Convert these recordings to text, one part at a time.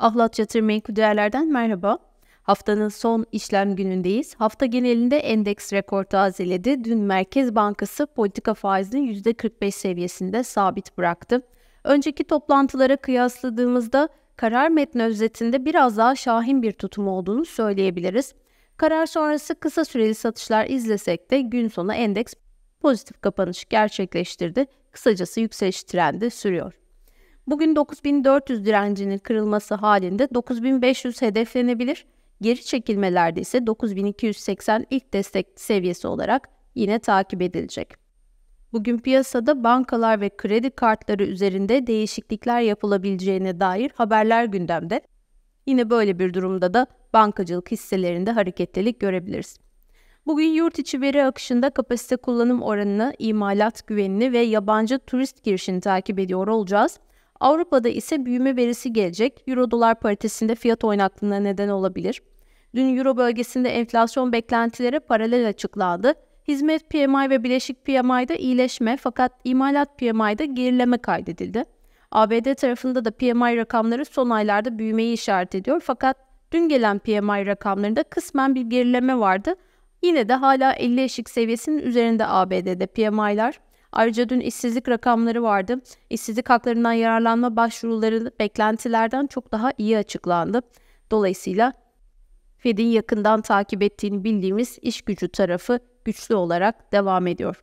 Aflat Yatırım Menkul Değerler'den merhaba. Haftanın son işlem günündeyiz. Hafta genelinde endeks rekor tazeledi. Dün Merkez Bankası politika faizini %45 seviyesinde sabit bıraktı. Önceki toplantılara kıyasladığımızda karar metni özetinde biraz daha şahin bir tutum olduğunu söyleyebiliriz. Karar sonrası kısa süreli satışlar izlesek de gün sonu endeks pozitif kapanış gerçekleştirdi. Kısacası yükseliş trendi sürüyor. Bugün 9400 direncinin kırılması halinde 9500 hedeflenebilir. Geri çekilmelerde ise 9280 ilk destek seviyesi olarak yine takip edilecek. Bugün piyasada bankalar ve kredi kartları üzerinde değişiklikler yapılabileceğine dair haberler gündemde. Yine böyle bir durumda da bankacılık hisselerinde hareketlilik görebiliriz. Bugün yurt içi veri akışında kapasite kullanım oranını, imalat güvenini ve yabancı turist girişini takip ediyor olacağız. Avrupa'da ise büyüme verisi gelecek. Euro dolar paritesinde fiyat oynaklığına neden olabilir. Dün Euro bölgesinde enflasyon beklentileri paralel açıklandı. Hizmet PMI ve bileşik PMI'de iyileşme fakat imalat PMI'de gerileme kaydedildi. ABD tarafında da PMI rakamları son aylarda büyümeyi işaret ediyor fakat dün gelen PMI rakamlarında kısmen bir gerileme vardı. Yine de hala 50 eşik seviyesinin üzerinde ABD'de PMI'lar. Ayrıca dün işsizlik rakamları vardı. İşsizlik haklarından yararlanma başvuruları beklentilerden çok daha iyi açıklandı. Dolayısıyla Fed'in yakından takip ettiğini bildiğimiz iş gücü tarafı güçlü olarak devam ediyor.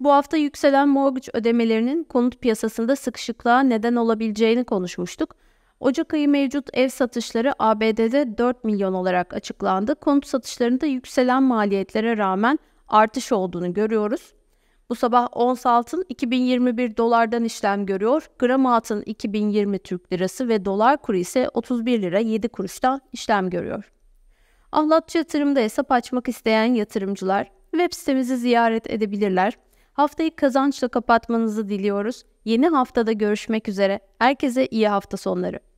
Bu hafta yükselen mortgage ödemelerinin konut piyasasında sıkışıklığa neden olabileceğini konuşmuştuk. Ocak ayı mevcut ev satışları ABD'de 4 milyon olarak açıklandı. Konut satışlarında yükselen maliyetlere rağmen artış olduğunu görüyoruz. Bu sabah ons altın 2021 dolardan işlem görüyor. Gram altın 2020 Türk lirası ve dolar kuru ise 31 lira 7 kuruştan işlem görüyor. Ahlatçı yatırımda hesap açmak isteyen yatırımcılar web sitemizi ziyaret edebilirler. Haftayı kazançla kapatmanızı diliyoruz. Yeni haftada görüşmek üzere. Herkese iyi hafta sonları.